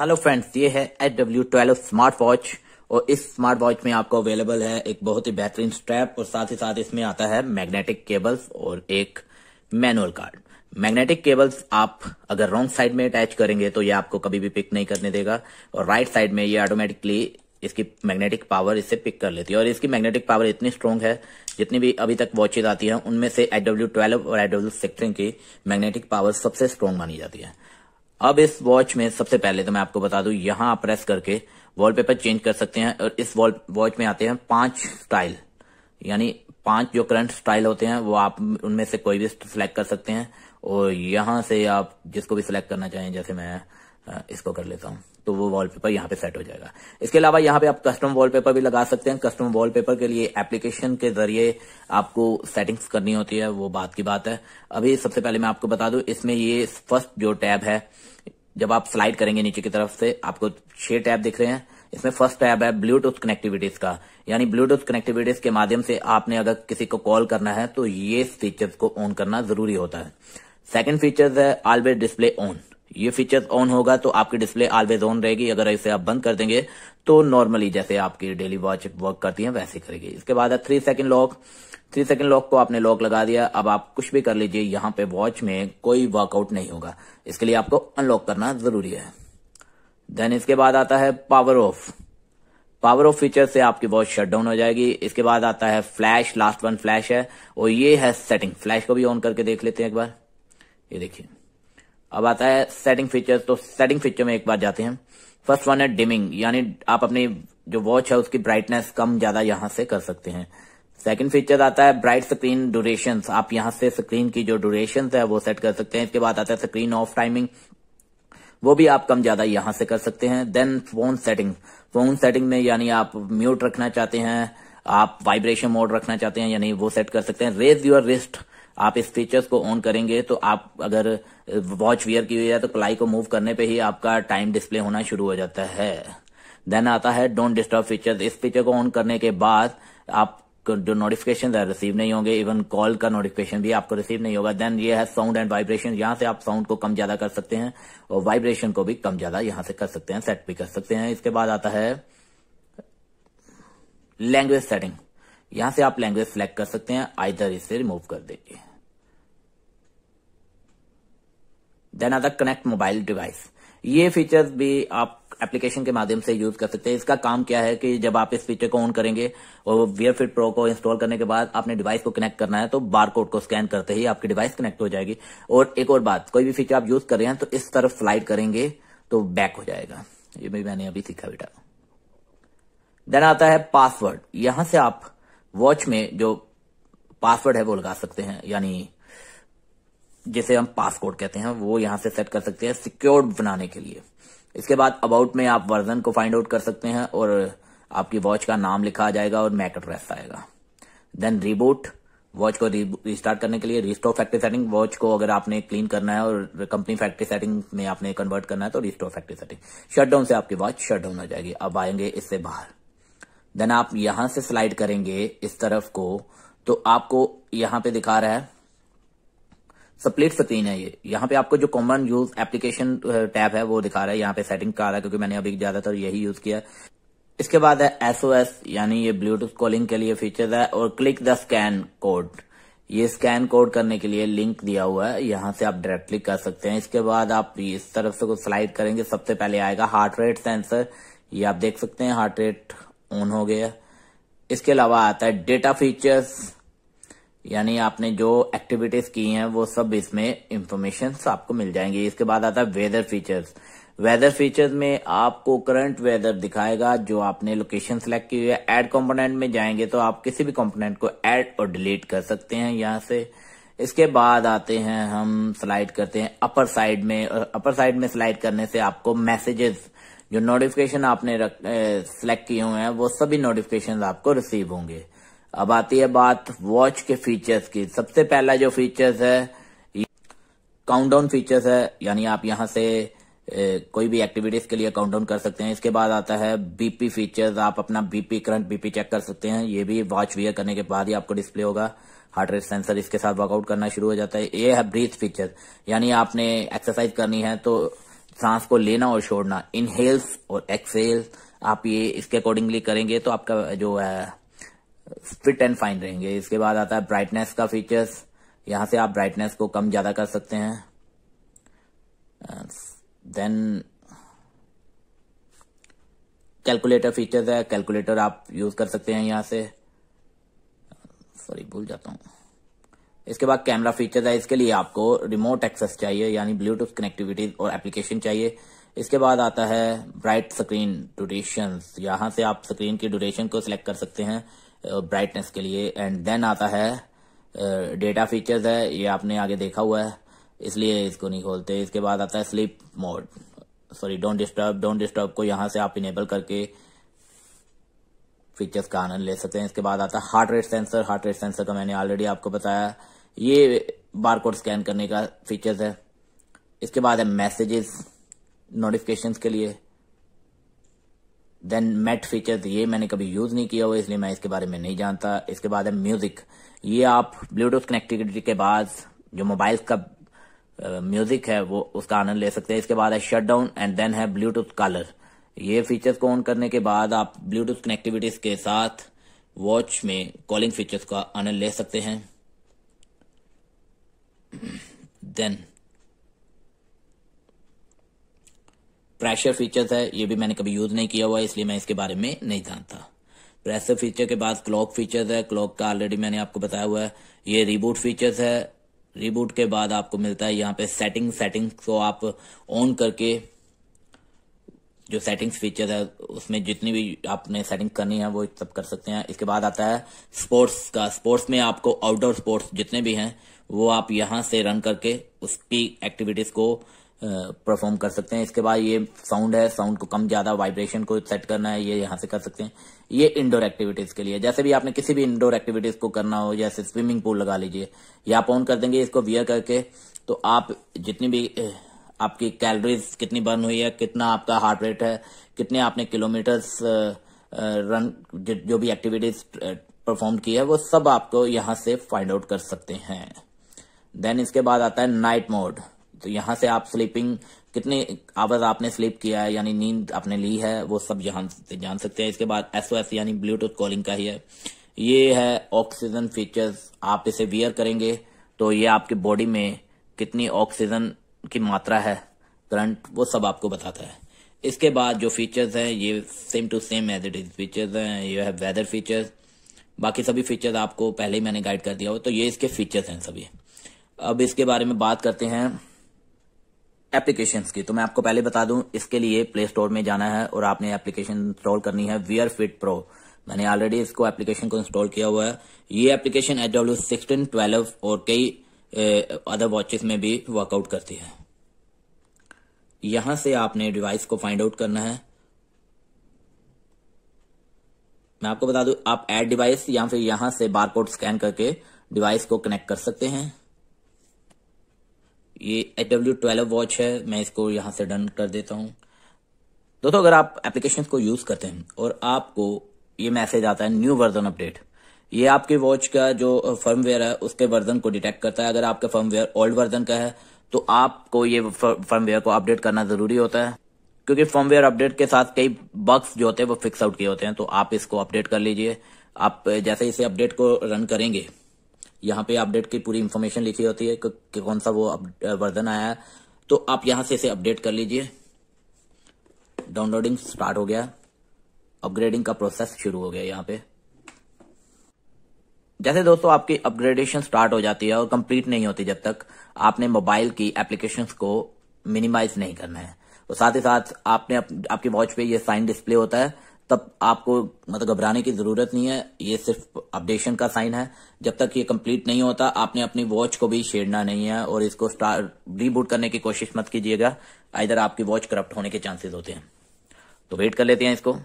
hello friends ये है H W twelve smart watch और इस स्मार्ट वॉच में आपको अवेलेबल है एक बहुत ही बेहतरीन स्ट्रैप और साथ ही साथ इसमें आता है मैग्नेटिक केबल्स और एक मैनुअल कार्ड मैग्नेटिक केबल्स आप अगर रॉन्ग साइड में अटैच करेंगे तो ये आपको कभी भी पिक नहीं करने देगा और राइट साइड में ये ऑटोमेटिकली इसकी मैग्नेटिक पावर इससे पिक कर लेती है और इसकी मैग्नेटिक पावर इतनी स्ट्रॉन्ग है जितनी भी अभी तक वॉचेज आती हैं उनमें से एच डब्ल्यू ट्वेल्व और एच डब्ल्यू सिक्सटीन की मैग्नेटिक पावर सबसे स्ट्रॉन्ग मानी जाती है अब इस वॉच में सबसे पहले तो मैं आपको बता दू यहां आप प्रेस करके वॉलपेपर चेंज कर सकते हैं और इस वॉल वॉच में आते हैं पांच स्टाइल यानी पांच जो करंट स्टाइल होते हैं वो आप उनमें से कोई भी सिलेक्ट कर सकते हैं और यहां से आप जिसको भी सिलेक्ट करना चाहें जैसे मैं इसको कर लेता हूं तो वो वॉलपेपर यहाँ पे सेट हो जाएगा इसके अलावा यहाँ पे आप कस्टम वॉलपेपर भी लगा सकते हैं कस्टम वॉलपेपर के लिए एप्लीकेशन के जरिए आपको सेटिंग्स करनी होती है वो बात की बात है अभी सबसे पहले मैं आपको बता दू इसमें ये फर्स्ट जो टैब है जब आप स्लाइड करेंगे नीचे की तरफ से आपको छह टैब दिख रहे हैं इसमें फर्स्ट टैब है ब्लूटूथ कनेक्टिविटीज का यानी ब्लूटूथ कनेक्टिविटीज के माध्यम से आपने अगर किसी को कॉल करना है तो ये फीचर्स को ऑन करना जरूरी होता है सेकंड फीचर्स है ऑलवेज डिस्प्ले ऑन ये फीचर ऑन होगा तो आपकी डिस्प्ले ऑलवेज ऑन रहेगी अगर इसे आप बंद कर देंगे तो नॉर्मली जैसे आपकी डेली वॉच वर्क करती है वैसे करेगी इसके बाद है three second lock three second lock को आपने लॉक लगा दिया अब आप कुछ भी कर लीजिए यहाँ पे वॉच में कोई वर्कआउट नहीं होगा इसके लिए आपको अनलॉक करना जरूरी है देन इसके बाद आता है power off power off feature से आपकी वॉच शट डाउन हो जाएगी इसके बाद आता है फ्लैश लास्ट वन फ्लैश है और ये है सेटिंग फ्लैश को भी ऑन करके देख लेते हैं एक बार ये देखिए अब आता है सेटिंग फीचर्स तो सेटिंग फीचर में एक बार जाते हैं फर्स्ट वन है डिमिंग यानी आप अपनी जो वॉच है उसकी ब्राइटनेस कम ज्यादा यहां से कर सकते हैं सेकंड फीचर आता है ब्राइट स्क्रीन ड्यूरेशन आप यहां से स्क्रीन की जो ड्यूरेशन है वो सेट कर सकते हैं इसके बाद आता है स्क्रीन ऑफ टाइमिंग वो भी आप कम ज्यादा यहां से कर सकते हैं then phone setting phone setting में यानी आप म्यूट रखना चाहते हैं आप वाइब्रेशन मोड रखना चाहते हैं यानी वो सेट कर सकते हैं रेज योर रिस्ट आप इस फीचर्स को ऑन करेंगे तो आप अगर वॉच वियर की हुई है तो प्लाई को मूव करने पे ही आपका टाइम डिस्प्ले होना शुरू हो जाता है देन आता है डोंट डिस्टर्ब फीचर इस फीचर को ऑन करने के बाद आप जो नोटिफिकेशन है रिसीव नहीं होंगे इवन कॉल का नोटिफिकेशन भी आपको रिसीव नहीं होगा देन ये है साउंड एंड वाइब्रेशन यहाँ से आप साउंड को कम ज्यादा कर सकते हैं और वाइब्रेशन को भी कम ज्यादा यहाँ से कर सकते हैं सेट भी कर सकते हैं इसके बाद आता है लैंग्वेज सेटिंग यहां से आप लैंग्वेज सेलेक्ट कर सकते हैं आइदर इसे रिमूव कर देंगे then other connect mobile device ये फीचर्स भी आप एप्लीकेशन के माध्यम से यूज कर सकते हैं इसका काम क्या है कि जब आप इस फीचर को ऑन करेंगे और वियर फिट प्रो को इंस्टॉल करने के बाद आपने डिवाइस को कनेक्ट करना है तो बारकोड को स्कैन करते ही आपकी डिवाइस कनेक्ट हो जाएगी और एक और बात कोई भी फीचर आप यूज कर रहे हैं तो इस तरफ स्लाइड करेंगे तो बैक हो जाएगा ये भी मैंने अभी सीखा बेटा देन आता है पासवर्ड यहां से आप वॉच में जो पासवर्ड है वो लगा सकते हैं यानी जिसे हम पासकोड कहते हैं वो यहाँ से सेट कर सकते हैं सिक्योर्ड बनाने के लिए इसके बाद अबाउट में आप वर्जन को फाइंड आउट कर सकते हैं और आपकी वॉच का नाम लिखा जाएगा और मैक एड्रेस आएगा देन रिबूट वॉच को रिस्टार्ट करने के लिए रिस्टोर फैक्ट्री सेटिंग वॉच को अगर आपने क्लीन करना है और कंपनी फैक्ट्री सेटिंग में आपने कन्वर्ट करना है तो रिस्टोर फैक्ट्री सेटिंग शटडाउन से आपकी वॉच शटडाउन हो जाएगी अब आएंगे इससे बाहर देन आप यहां से स्लाइड करेंगे इस तरफ को तो आपको यहां पे दिखा रहा है स्प्लिट स्क्रीन है ये यहाँ पे आपको जो कॉमन यूज एप्लीकेशन टैब है वो दिखा रहा है यहाँ पे सेटिंग का आ रहा है क्योंकि मैंने अभी ज्यादातर यही यूज किया इसके बाद है एसओएस यानी ये ब्लूटूथ कॉलिंग के लिए फीचर है और क्लिक द स्कैन कोड ये स्कैन कोड करने के लिए लिंक दिया हुआ है यहाँ से आप डायरेक्टली कर सकते हैं इसके बाद आप इस तरफ से कुछ स्लाइड करेंगे सबसे पहले आएगा हार्ट रेट सेंसर ये आप देख सकते हैं हार्ट रेट ऑन हो गया इसके अलावा आता है डेटा फीचर्स यानी आपने जो एक्टिविटीज की हैं वो सब इसमें इंफॉर्मेशन आपको मिल जाएंगे इसके बाद आता है वेदर फीचर्स वेदर फीचर्स में आपको करंट वेदर दिखाएगा जो आपने लोकेशन सेलेक्ट की हुई है एड कंपोनेंट में जाएंगे तो आप किसी भी कंपोनेंट को ऐड और डिलीट कर सकते हैं यहाँ से इसके बाद आते हैं हम स्लाइड करते हैं अपर साइड में और अपर साइड में स्लाइड करने से आपको मैसेजेस जो नोटिफिकेशन आपने सेलेक्ट किए हुए हैं वो सभी नोटिफिकेशन आपको रिसीव होंगे अब आती है बात वॉच के फीचर्स की सबसे पहला जो फीचर्स है काउंटडाउन फीचर्स है यानी आप यहां से ए, कोई भी एक्टिविटीज के लिए काउंटडाउन कर सकते हैं इसके बाद आता है बीपी फीचर्स आप अपना बीपी करंट बीपी चेक कर सकते हैं ये भी वॉच वियर करने के बाद ही आपको डिस्प्ले होगा हार्ट रेट सेंसर इसके साथ वर्कआउट करना शुरू हो जाता है ये है ब्रीथ फीचर यानी आपने एक्सरसाइज करनी है तो सांस को लेना और छोड़ना इनहेल्स और एक्सेल आप ये इसके अकॉर्डिंगली करेंगे तो आपका जो है फिट एंड फाइन रहेंगे इसके बाद आता है ब्राइटनेस का फीचर्स यहाँ से आप ब्राइटनेस को कम ज़्यादा कर सकते हैं देन कैलकुलेटर फीचर्स है कैलकुलेटर आप यूज़ कर सकते हैं यहाँ से सॉरी भूल जाता हूँ इसके बाद कैमरा फीचर्स है इसके लिए आपको रिमोट एक्सेस चाहिए यानी ब्लूटूथ कनेक्टिविटी और एप्लीकेशन चाहिए इसके बाद आता है ब्राइट स्क्रीन ड्यूरेशन यहां से आप स्क्रीन की ड्यूरेशन को सिलेक्ट कर सकते हैं ब्राइटनेस के लिए एंड देन आता है डेटा फीचर्स है ये आपने आगे देखा हुआ है इसलिए इसको नहीं खोलते इसके बाद आता है sleep mode sorry don't disturb don't disturb को यहाँ से आप इनेबल करके फीचर्स का आनंद ले सकते हैं इसके बाद आता है heart rate sensor heart rate sensor का मैंने ऑलरेडी आपको बताया ये बार कोड स्कैन करने का फीचर्स है इसके बाद है मैसेजेस नोटिफिकेशंस के लिए देन मेट फीचर्स ये मैंने कभी यूज नहीं किया हुआ इसलिए मैं इसके बारे में नहीं जानता इसके बाद है म्यूजिक ये आप ब्लूटूथ कनेक्टिविटी के बाद जो मोबाइल का म्यूजिक है वो उसका आनंद ले सकते हैं इसके बाद है शट डाउन एंड देन है ब्लूटूथ कलर ये फीचर्स को ऑन करने के बाद आप ब्लूटूथ कनेक्टिविटीज के साथ वॉच में कॉलिंग फीचर्स का आनंद ले सकते हैं देन प्रेशर फीचर्स है ये भी मैंने कभी यूज़ नहीं किया हुआ इसलिए मैं इसके बारे में नहीं जानता प्रेशर फीचर के बाद क्लॉक फीचर्स है क्लॉक का ऑलरेडी मैंने आपको बताया हुआ है ये रिबूट फीचर्स है रिबूट के बाद आपको मिलता है यहाँ पे सेटिंग सेटिंग को आप ऑन करके जो सेटिंग्स फीचर है उसमें जितनी भी आपने सेटिंग करनी है वो सब कर सकते हैं इसके बाद आता है स्पोर्ट्स का स्पोर्ट्स में आपको आउटडोर स्पोर्ट्स जितने भी हैं वो आप यहां से रन करके उसकी एक्टिविटीज को परफॉर्म कर सकते हैं इसके बाद ये साउंड है साउंड को कम ज्यादा वाइब्रेशन को सेट करना है ये यहाँ से कर सकते हैं ये इंडोर एक्टिविटीज के लिए जैसे भी आपने किसी भी इंडोर एक्टिविटीज को करना हो जैसे स्विमिंग पूल लगा लीजिए या आप ऑन कर देंगे इसको वियर करके तो आप जितनी भी आपकी कैलोरीज कितनी बर्न हुई है कितना आपका हार्ट रेट है कितने आपने किलोमीटर्स रन जो भी एक्टिविटीज परफॉर्म की है वो सब आपको यहाँ से फाइंड आउट कर सकते हैं देन इसके बाद आता है नाइट मोड तो यहाँ से आप स्लीपिंग कितने आवर्स आपने स्लीप किया है यानी नींद आपने ली है वो सब यहां से जान सकते हैं इसके बाद एस यानी ब्लूटूथ कॉलिंग का ही है ये है ऑक्सीजन फीचर्स आप इसे वियर करेंगे तो ये आपके बॉडी में कितनी ऑक्सीजन की मात्रा है करंट वो सब आपको बताता है इसके बाद जो फीचर्स हैं ये same to same as it is features हैं ये है वेदर फीचर्स बाकी सभी फीचर्स आपको पहले ही मैंने गाइड कर दिया हो तो ये इसके फीचर्स हैं सभी अब इसके बारे में बात करते हैं एप्लीकेशन की तो मैं आपको पहले बता दूं इसके लिए प्ले स्टोर में जाना है और आपने एप्लीकेशन इंस्टॉल करनी है वियर फिट प्रो मैंने ऑलरेडी इसको एप्लीकेशन को इंस्टॉल किया हुआ है ये application H W sixteen twelve और कई अदर वॉचेस में भी वर्कआउट करती है यहां से आपने डिवाइस को फाइंड आउट करना है मैं आपको बता दू आप एड डिवाइस या फिर यहां से बारकोड स्कैन करके डिवाइस को कनेक्ट कर सकते हैं ये एच डब्ल्यू ट्वेल्व वॉच है मैं इसको यहां से डन कर देता हूँ दोस्तों अगर आप एप्लीकेशन को यूज़ करते हैं और आपको ये मैसेज आता है न्यू वर्जन अपडेट ये आपके वॉच का जो फर्मवेयर है उसके वर्जन को डिटेक्ट करता है अगर आपका फर्मवेयर ओल्ड वर्जन का है तो आपको ये फर्मवेयर को अपडेट करना ज़रूरी होता है क्योंकि फर्मवेयर अपडेट के साथ कई बग्स जो होते हैं वो फिक्स आउट किए होते हैं तो आप इसको अपडेट कर लीजिए आप जैसे इसे अपडेट को रन करेंगे यहाँ पे अपडेट की पूरी इन्फॉर्मेशन लिखी होती है कि, कौन सा वो वर्जन आया है तो आप यहां से इसे अपडेट कर लीजिए डाउनलोडिंग स्टार्ट हो गया अपग्रेडिंग का प्रोसेस शुरू हो गया यहाँ पे जैसे दोस्तों आपकी अपग्रेडेशन स्टार्ट हो जाती है और कंप्लीट नहीं होती जब तक आपने मोबाइल की एप्लीकेशन को मिनिमाइज नहीं करना है और साथ ही साथ आपने आप, आपकी वॉच पे ये साइन डिस्प्ले होता है तब आपको मतलब घबराने की जरूरत नहीं है ये सिर्फ अपडेशन का साइन है जब तक ये कंप्लीट नहीं होता आपने अपनी वॉच को भी छेड़ना नहीं है और इसको रीबूट करने की कोशिश मत कीजिएगा इधर आपकी वॉच करप्ट होने के चांसेस होते हैं तो वेट कर लेते हैं इसको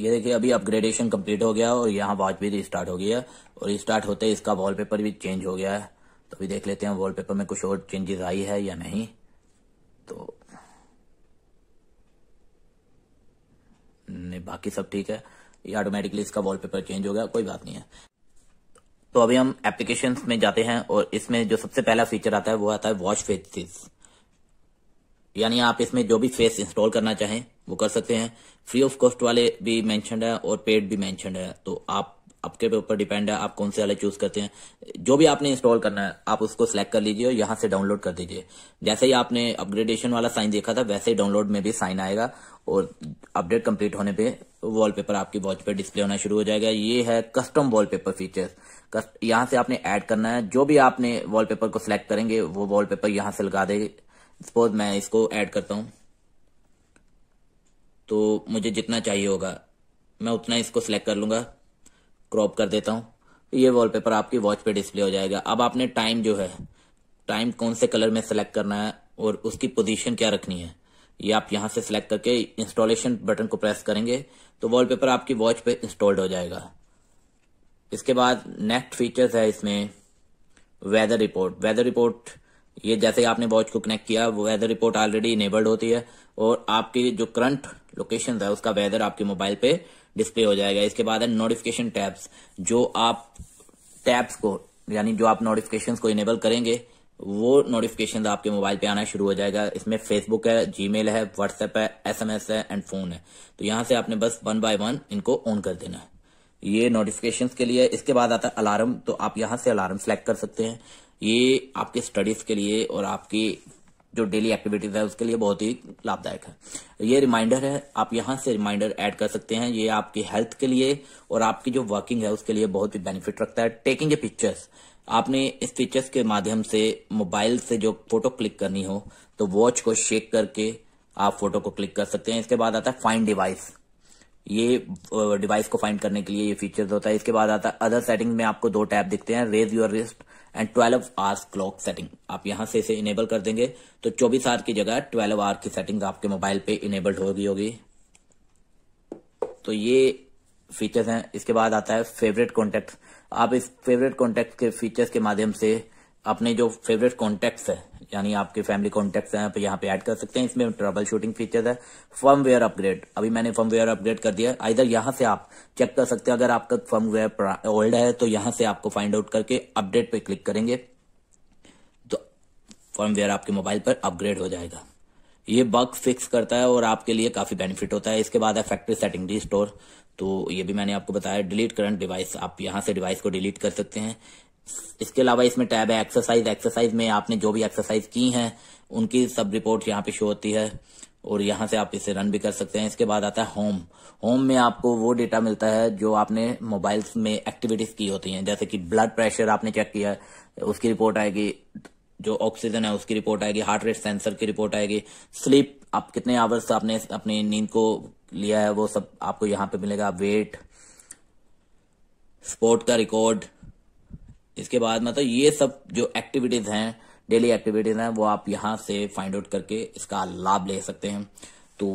ये देखिए अभी अपग्रेडेशन कंप्लीट हो गया और यहाँ वॉच भी रिस्टार्ट हो गई है और रिस्टार्ट होते ही इसका वॉलपेपर भी चेंज हो गया है तो अभी देख लेते हैं वॉलपेपर में कुछ और चेंजेस आई है या नहीं तो करने बाकी सब ठीक है ये ऑटोमेटिकली इसका वॉलपेपर चेंज हो गया कोई बात नहीं है तो अभी हम एप्लीकेशन में जाते हैं और इसमें जो सबसे पहला फीचर आता है वो आता है वॉच फेसिस यानी आप इसमें जो भी फेस इंस्टॉल करना चाहें वो कर सकते हैं फ्री ऑफ कॉस्ट वाले भी मैंशन है और पेड भी मैंशन है तो आप आपके पे ऊपर डिपेंड है आप कौन से वाले चूज करते हैं जो भी आपने इंस्टॉल करना है आप उसको सिलेक्ट कर लीजिए और यहाँ से डाउनलोड कर दीजिए जैसे ही आपने अपग्रेडेशन वाला साइन देखा था वैसे ही डाउनलोड में भी साइन आएगा और अपडेट कंप्लीट होने पे वॉलपेपर आपकी वॉच पे डिस्प्ले होना शुरू हो जाएगा ये है कस्टम वॉलपेपर फीचर्स यहाँ से आपने ऐड करना है जो भी आपने वॉलपेपर को सिलेक्ट करेंगे वो वॉलपेपर यहाँ से लगा देंगे सपोज मैं इसको ऐड करता हूँ तो मुझे जितना चाहिए होगा मैं उतना इसको सिलेक्ट कर लूंगा क्रॉप कर देता हूँ ये वॉलपेपर आपकी वॉच पे डिस्प्ले हो जाएगा अब आपने टाइम जो है टाइम कौन से कलर में सेलेक्ट करना है और उसकी पोजीशन क्या रखनी है ये आप यहाँ से सिलेक्ट करके इंस्टॉलेशन बटन को प्रेस करेंगे तो वॉलपेपर आपकी वॉच पे इंस्टॉल्ड हो जाएगा इसके बाद नेक्स्ट फीचर्स है इसमें वेदर रिपोर्ट वेदर रिपोर्ट ये जैसे आपने वॉच को कनेक्ट किया वो वेदर रिपोर्ट ऑलरेडी इनेबल्ड होती है और आपकी जो करंट लोकेशन है उसका वेदर आपके मोबाइल पे डिस्प्ले हो जाएगा इसके बाद है नोटिफिकेशन टैब्स जो आप टैब्स को यानी जो आप नोटिफिकेशन को इनेबल करेंगे वो नोटिफिकेशन आपके मोबाइल पे आना शुरू हो जाएगा इसमें फेसबुक है जीमेल है व्हाट्सएप है एसएमएस है एंड फोन है तो यहाँ से आपने बस वन बाय वन इनको ऑन कर देना है ये नोटिफिकेशन के लिए इसके बाद आता है अलार्म तो आप यहाँ से अलार्म सेलेक्ट कर सकते हैं ये आपके स्टडीज के लिए और आपकी जो डेली एक्टिविटीज है उसके लिए बहुत ही लाभदायक है ये रिमाइंडर है आप यहाँ से रिमाइंडर ऐड कर सकते हैं ये आपकी हेल्थ के लिए और आपकी जो वर्किंग है उसके लिए बहुत ही बेनिफिट रखता है टेकिंग ए पिक्चर्स आपने इस फीचर्स के माध्यम से मोबाइल से जो फोटो क्लिक करनी हो तो वॉच को शेक करके आप फोटो को क्लिक कर सकते हैं इसके बाद आता है फाइंड डिवाइस ये डिवाइस को फाइंड करने के लिए ये फीचर्स होता है इसके बाद आता है अदर सेटिंग में आपको दो टैब दिखते हैं raise your wrist and 12 hours clock setting आप यहां से इसे इनेबल कर देंगे तो 24 आवर की जगह 12 आवर की सेटिंग आपके मोबाइल पे इनेबल्ड होगी होगी तो ये फीचर्स हैं इसके बाद आता है फेवरेट कॉन्टेक्ट आप इस फेवरेट कॉन्टेक्ट के फीचर्स के माध्यम से अपने जो फेवरेट कॉन्टेक्ट है यानी आपके फैमिली कॉन्टेक्ट हैं आप यहाँ पे ऐड कर सकते हैं इसमें ट्रबल शूटिंग फीचर है वेयर अपग्रेड अभी मैंने फर्म वेयर अपग्रेड कर दिया इधर यहाँ से आप चेक कर सकते हैं अगर आपका फर्म वेयर ओल्ड है तो यहाँ से आपको फाइंड आउट करके अपडेट पे क्लिक करेंगे तो वेयर आपके मोबाइल पर अपग्रेड हो जाएगा ये बग फिक्स करता है और आपके लिए काफी बेनिफिट होता है इसके बाद है फैक्ट्री सेटिंग डी स्टोर तो ये भी मैंने आपको बताया डिलीट करंट डिवाइस आप यहाँ से डिवाइस को डिलीट कर सकते हैं इसके अलावा इसमें टैब है एक्सरसाइज एक्सरसाइज में आपने जो भी एक्सरसाइज की हैं उनकी सब रिपोर्ट यहाँ पे शो होती है और यहाँ से आप इसे रन भी कर सकते हैं इसके बाद आता है होम होम में आपको वो डेटा मिलता है जो आपने मोबाइल्स में एक्टिविटीज की होती हैं जैसे कि ब्लड प्रेशर आपने चेक किया है उसकी रिपोर्ट आएगी जो ऑक्सीजन है उसकी रिपोर्ट आएगी हार्ट रेट सेंसर की रिपोर्ट आएगी स्लीप आप कितने आवर्स आपने अपनी नींद को लिया है वो सब आपको यहाँ पे मिलेगा वेट स्पोर्ट का रिकॉर्ड इसके बाद मतलब ये सब जो एक्टिविटीज हैं डेली एक्टिविटीज हैं वो आप यहाँ से फाइंड आउट करके इसका लाभ ले सकते हैं तो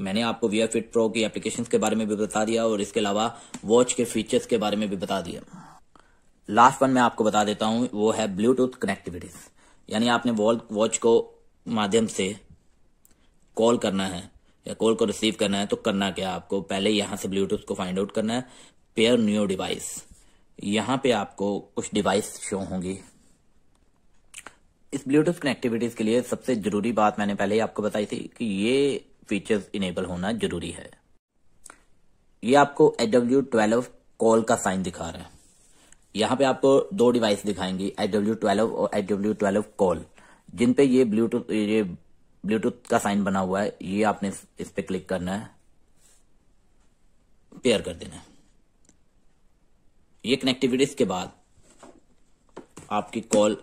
मैंने आपको वी फिट प्रो की एप्लीकेशन के बारे में भी बता दिया और इसके अलावा वॉच के फीचर्स के बारे में भी बता दिया लास्ट वन मैं आपको बता देता हूँ वो है ब्लूटूथ कनेक्टिविटीज यानी आपने वॉच को माध्यम से कॉल करना है या कॉल को रिसीव करना है तो करना क्या आपको पहले यहाँ से ब्लूटूथ को फाइंड आउट करना है पेयर न्यू डिवाइस यहां पे आपको कुछ डिवाइस शो होंगी इस ब्लूटूथ कनेक्टिविटीज के लिए सबसे जरूरी बात मैंने पहले ही आपको बताई थी कि ये फीचर्स इनेबल होना जरूरी है ये आपको एच डब्ल्यू ट्वेल्व कॉल का साइन दिखा रहा है यहां पे आपको दो डिवाइस दिखाएंगी एच डब्ल्यू ट्वेल्व और एच डब्ल्यू ट्वेल्व कॉल जिनपे ये ब्लूटूथ ये ब्लूटूथ का साइन बना हुआ है ये आपने इस पे क्लिक करना है पेयर कर देना है ये कनेक्टिविटीज के बाद आपकी कॉल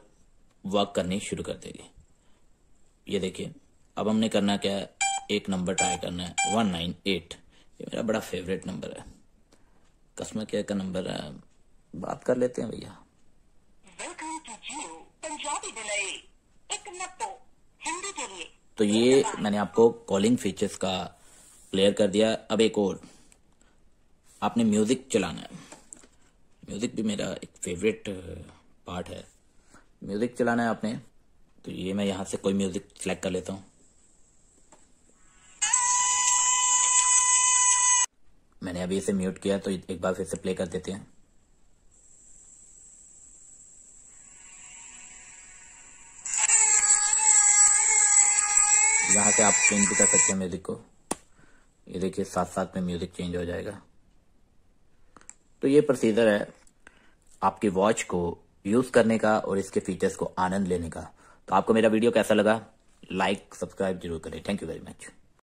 वर्क करनी शुरू कर देगी ये देखिए अब हमने करना क्या है एक नंबर ट्राई करना है वन नाइन एट ये मेरा बड़ा फेवरेट नंबर है कस्टमर केयर का नंबर है बात कर लेते हैं भैया तो ये मैंने आपको कॉलिंग फीचर्स का क्लियर कर दिया अब एक और आपने म्यूजिक चलाना है म्यूज़िक भी मेरा एक फेवरेट पार्ट uh, है म्यूज़िक चलाना है आपने तो ये मैं यहाँ से कोई म्यूज़िक सेलेक्ट कर लेता हूँ मैंने अभी इसे म्यूट किया तो एक बार फिर से प्ले कर देते हैं यहाँ से आप चेंज भी कर सकते हैं म्यूज़िक को ये देखिए साथ साथ में म्यूज़िक चेंज हो जाएगा तो ये प्रोसीजर है आपके वॉच को यूज करने का और इसके फीचर्स को आनंद लेने का तो आपको मेरा वीडियो कैसा लगा लाइक सब्सक्राइब जरूर करें थैंक यू वेरी मच